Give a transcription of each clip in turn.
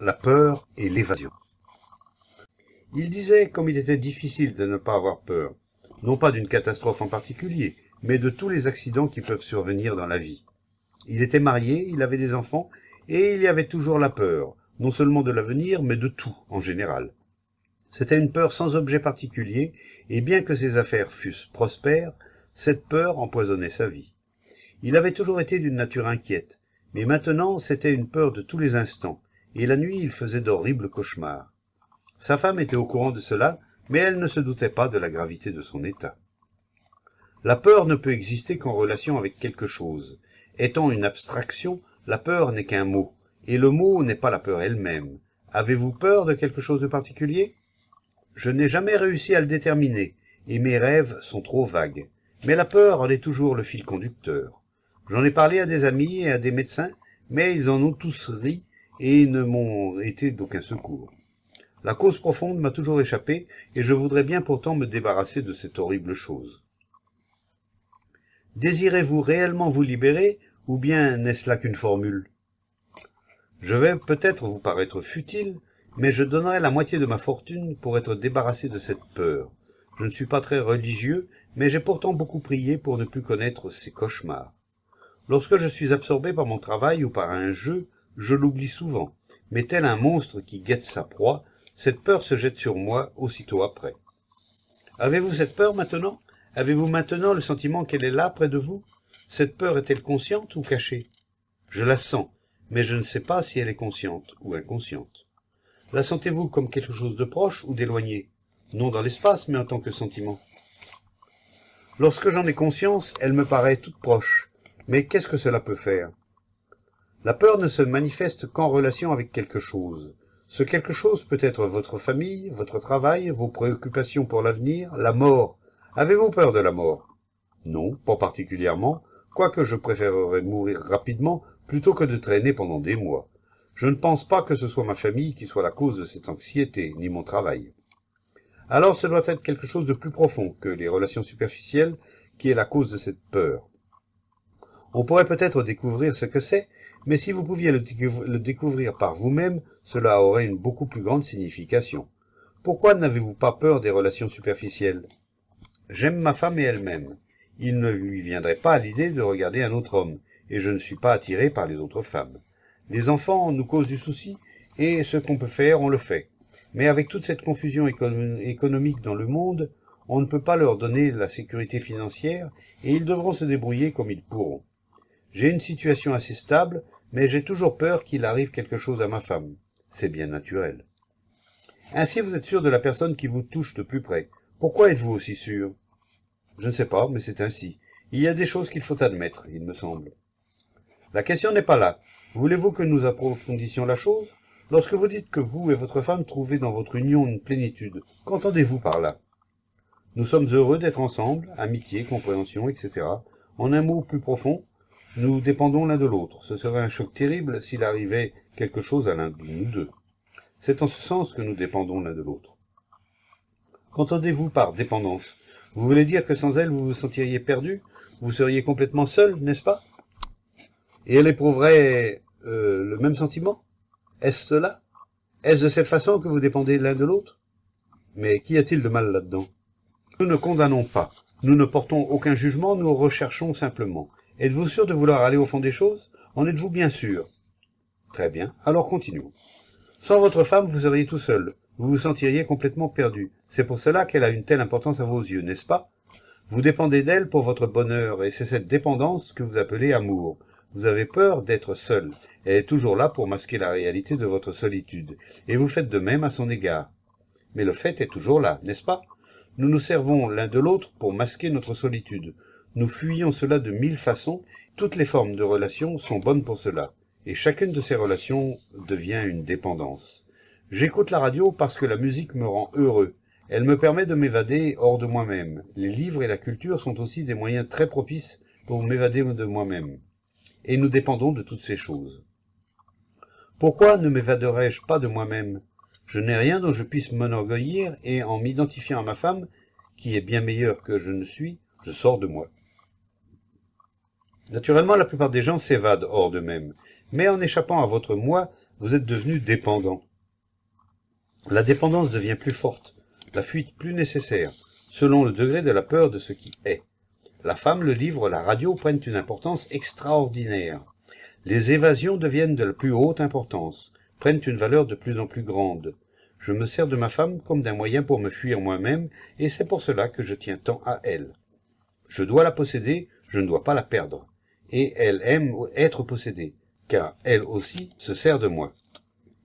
la peur et l'évasion. Il disait comme il était difficile de ne pas avoir peur, non pas d'une catastrophe en particulier, mais de tous les accidents qui peuvent survenir dans la vie. Il était marié, il avait des enfants, et il y avait toujours la peur, non seulement de l'avenir, mais de tout en général. C'était une peur sans objet particulier, et bien que ses affaires fussent prospères, cette peur empoisonnait sa vie. Il avait toujours été d'une nature inquiète, mais maintenant c'était une peur de tous les instants, et la nuit il faisait d'horribles cauchemars. Sa femme était au courant de cela, mais elle ne se doutait pas de la gravité de son état. La peur ne peut exister qu'en relation avec quelque chose. Étant une abstraction, la peur n'est qu'un mot, et le mot n'est pas la peur elle-même. Avez-vous peur de quelque chose de particulier Je n'ai jamais réussi à le déterminer, et mes rêves sont trop vagues. Mais la peur en est toujours le fil conducteur. J'en ai parlé à des amis et à des médecins, mais ils en ont tous ri et ne m'ont été d'aucun secours. La cause profonde m'a toujours échappé, et je voudrais bien pourtant me débarrasser de cette horrible chose. Désirez-vous réellement vous libérer, ou bien n'est-ce là qu'une formule Je vais peut-être vous paraître futile, mais je donnerai la moitié de ma fortune pour être débarrassé de cette peur. Je ne suis pas très religieux, mais j'ai pourtant beaucoup prié pour ne plus connaître ces cauchemars. Lorsque je suis absorbé par mon travail ou par un jeu, je l'oublie souvent, mais tel un monstre qui guette sa proie, cette peur se jette sur moi aussitôt après. Avez-vous cette peur maintenant Avez-vous maintenant le sentiment qu'elle est là près de vous Cette peur est-elle consciente ou cachée Je la sens, mais je ne sais pas si elle est consciente ou inconsciente. La sentez-vous comme quelque chose de proche ou d'éloigné Non dans l'espace, mais en tant que sentiment. Lorsque j'en ai conscience, elle me paraît toute proche. Mais qu'est-ce que cela peut faire la peur ne se manifeste qu'en relation avec quelque chose. Ce quelque chose peut être votre famille, votre travail, vos préoccupations pour l'avenir, la mort. Avez-vous peur de la mort Non, pas particulièrement, quoique je préférerais mourir rapidement plutôt que de traîner pendant des mois. Je ne pense pas que ce soit ma famille qui soit la cause de cette anxiété, ni mon travail. Alors ce doit être quelque chose de plus profond que les relations superficielles qui est la cause de cette peur. On pourrait peut-être découvrir ce que c'est mais si vous pouviez le, découvrir par vous-même, cela aurait une beaucoup plus grande signification. Pourquoi n'avez-vous pas peur des relations superficielles J'aime ma femme et elle-même. Il ne lui viendrait pas à l'idée de regarder un autre homme, et je ne suis pas attiré par les autres femmes. Les enfants nous causent du souci, et ce qu'on peut faire, on le fait. Mais avec toute cette confusion économique dans le monde, on ne peut pas leur donner la sécurité financière, et ils devront se débrouiller comme ils pourront. J'ai une situation assez stable, mais j'ai toujours peur qu'il arrive quelque chose à ma femme. C'est bien naturel. Ainsi, vous êtes sûr de la personne qui vous touche de plus près. Pourquoi êtes-vous aussi sûr Je ne sais pas, mais c'est ainsi. Il y a des choses qu'il faut admettre, il me semble. La question n'est pas là. Voulez-vous que nous approfondissions la chose Lorsque vous dites que vous et votre femme trouvez dans votre union une plénitude, qu'entendez-vous par là Nous sommes heureux d'être ensemble, amitié, compréhension, etc. En un mot plus profond, nous dépendons l'un de l'autre. Ce serait un choc terrible s'il arrivait quelque chose à l'un de nous deux. C'est en ce sens que nous dépendons l'un de l'autre. Qu'entendez-vous par dépendance Vous voulez dire que sans elle, vous vous sentiriez perdu Vous seriez complètement seul, n'est-ce pas Et elle éprouverait euh, le même sentiment Est-ce cela Est-ce de cette façon que vous dépendez l'un de l'autre Mais qu'y a-t-il de mal là-dedans Nous ne condamnons pas, nous ne portons aucun jugement, nous recherchons simplement. Êtes-vous sûr de vouloir aller au fond des choses En êtes-vous bien sûr Très bien, alors continuons. Sans votre femme, vous seriez tout seul. Vous vous sentiriez complètement perdu. C'est pour cela qu'elle a une telle importance à vos yeux, n'est-ce pas Vous dépendez d'elle pour votre bonheur, et c'est cette dépendance que vous appelez amour. Vous avez peur d'être seul. Elle est toujours là pour masquer la réalité de votre solitude, et vous faites de même à son égard. Mais le fait est toujours là, n'est-ce pas Nous nous servons l'un de l'autre pour masquer notre solitude. Nous fuyons cela de mille façons, toutes les formes de relations sont bonnes pour cela, et chacune de ces relations devient une dépendance. J'écoute la radio parce que la musique me rend heureux, elle me permet de m'évader hors de moi-même. Les livres et la culture sont aussi des moyens très propices pour m'évader de moi-même. Et nous dépendons de toutes ces choses. Pourquoi ne m'évaderais-je pas de moi-même Je n'ai rien dont je puisse m'enorgueillir et en m'identifiant à ma femme, qui est bien meilleure que je ne suis, je sors de moi. Naturellement, la plupart des gens s'évadent hors d'eux-mêmes, mais en échappant à votre moi, vous êtes devenu dépendant. La dépendance devient plus forte, la fuite plus nécessaire, selon le degré de la peur de ce qui est. La femme, le livre, la radio prennent une importance extraordinaire. Les évasions deviennent de la plus haute importance, prennent une valeur de plus en plus grande. Je me sers de ma femme comme d'un moyen pour me fuir moi-même, et c'est pour cela que je tiens tant à elle. Je dois la posséder, je ne dois pas la perdre et elle aime être possédée, car elle aussi se sert de moi.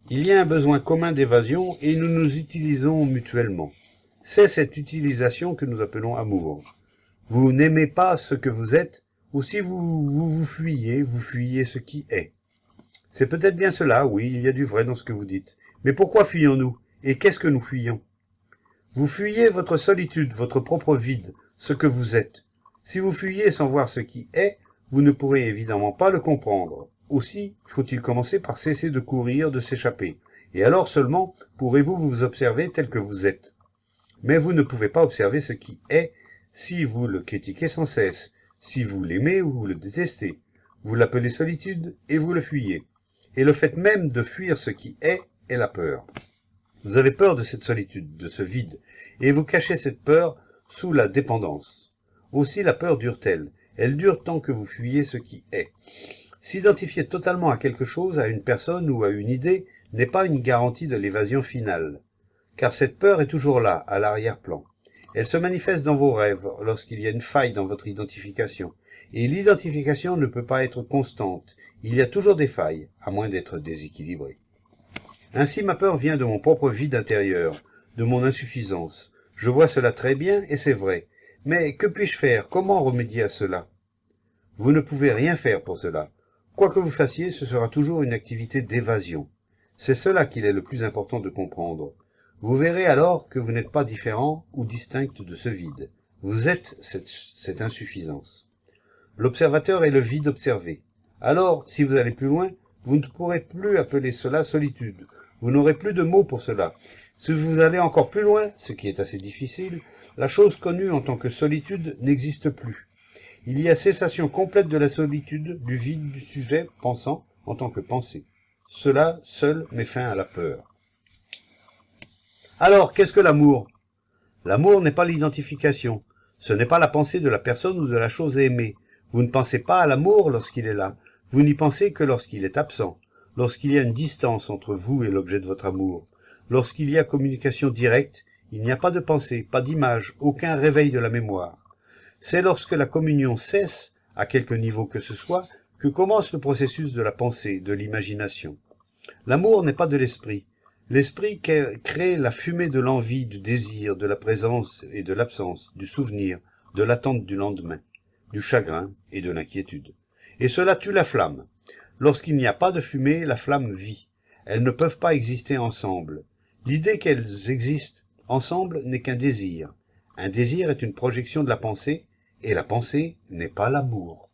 Il y a un besoin commun d'évasion et nous nous utilisons mutuellement. C'est cette utilisation que nous appelons amour. Vous n'aimez pas ce que vous êtes, ou si vous vous, fuyez, vous fuyez ce qui est. C'est peut-être bien cela, oui, il y a du vrai dans ce que vous dites. Mais pourquoi fuyons-nous Et qu'est-ce que nous fuyons Vous fuyez votre solitude, votre propre vide, ce que vous êtes. Si vous fuyez sans voir ce qui est, vous ne pourrez évidemment pas le comprendre. Aussi faut-il commencer par cesser de courir, de s'échapper, et alors seulement pourrez-vous vous observer tel que vous êtes. Mais vous ne pouvez pas observer ce qui est si vous le critiquez sans cesse, si vous l'aimez ou vous le détestez. Vous l'appelez solitude et vous le fuyez. Et le fait même de fuir ce qui est est la peur. Vous avez peur de cette solitude, de ce vide, et vous cachez cette peur sous la dépendance. Aussi la peur dure-t-elle, elle dure tant que vous fuyez ce qui est. S'identifier totalement à quelque chose, à une personne ou à une idée, n'est pas une garantie de l'évasion finale. Car cette peur est toujours là, à l'arrière-plan. Elle se manifeste dans vos rêves, lorsqu'il y a une faille dans votre identification. Et l'identification ne peut pas être constante. Il y a toujours des failles, à moins d'être déséquilibré. Ainsi ma peur vient de mon propre vide intérieur, de mon insuffisance. Je vois cela très bien, et c'est vrai. Mais que puis-je faire Comment remédier à cela Vous ne pouvez rien faire pour cela. Quoi que vous fassiez, ce sera toujours une activité d'évasion. C'est cela qu'il est le plus important de comprendre. Vous verrez alors que vous n'êtes pas différent ou distinct de ce vide. Vous êtes cette, insuffisance. L'observateur est le vide observé. Alors, si vous allez plus loin, vous ne pourrez plus appeler cela solitude. Vous n'aurez plus de mots pour cela. Si vous allez encore plus loin, ce qui est assez difficile, la chose connue en tant que solitude n'existe plus. Il y a cessation complète de la solitude, du vide du sujet pensant en tant que pensée. Cela seul met fin à la peur. Alors, qu'est-ce que l'amour L'amour n'est pas l'identification. Ce n'est pas la pensée de la personne ou de la chose aimée. Vous ne pensez pas à l'amour lorsqu'il est là. Vous n'y pensez que lorsqu'il est absent, lorsqu'il y a une distance entre vous et l'objet de votre amour, lorsqu'il y a communication directe il n'y a pas de pensée, pas d'image, aucun réveil de la mémoire. C'est lorsque la communion cesse, à quelque niveau que ce soit, que commence le processus de la pensée, de l'imagination. L'amour n'est pas de l'esprit. L'esprit crée la fumée de l'envie, du désir, de la présence et de l'absence, du souvenir, de l'attente du lendemain, du chagrin et de l'inquiétude. Et cela tue la flamme. Lorsqu'il n'y a pas de fumée, la flamme vit. Elles ne peuvent pas exister ensemble. L'idée qu'elles existent Ensemble n'est qu'un désir. Un désir est une projection de la pensée, et la pensée n'est pas l'amour.